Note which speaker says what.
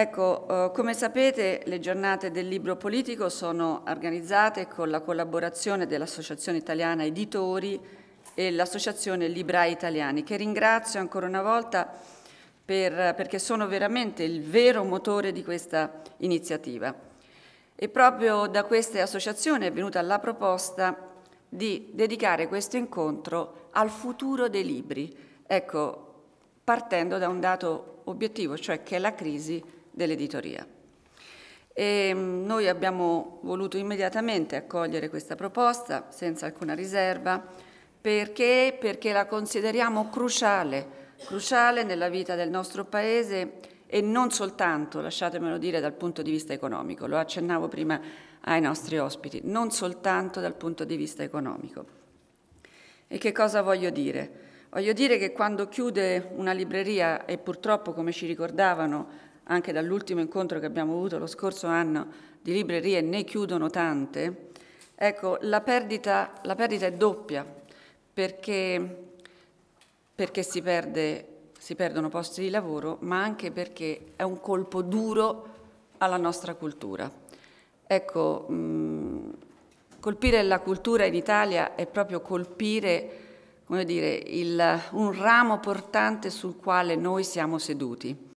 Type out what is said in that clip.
Speaker 1: Ecco, eh, come sapete le giornate del libro politico sono organizzate con la collaborazione dell'Associazione Italiana Editori e l'Associazione Librai Italiani, che ringrazio ancora una volta per, perché sono veramente il vero motore di questa iniziativa. E proprio da queste associazioni è venuta la proposta di dedicare questo incontro al futuro dei libri, ecco, partendo da un dato obiettivo, cioè che la crisi dell'editoria. E ehm, noi abbiamo voluto immediatamente accogliere questa proposta senza alcuna riserva perché, perché la consideriamo cruciale, cruciale nella vita del nostro Paese e non soltanto, lasciatemelo dire, dal punto di vista economico, lo accennavo prima ai nostri ospiti, non soltanto dal punto di vista economico. E che cosa voglio dire? Voglio dire che quando chiude una libreria, e purtroppo come ci ricordavano anche dall'ultimo incontro che abbiamo avuto lo scorso anno, di librerie ne chiudono tante, ecco, la perdita, la perdita è doppia perché, perché si, perde, si perdono posti di lavoro, ma anche perché è un colpo duro alla nostra cultura. Ecco, mh, colpire la cultura in Italia è proprio colpire come dire, il, un ramo portante sul quale noi siamo seduti.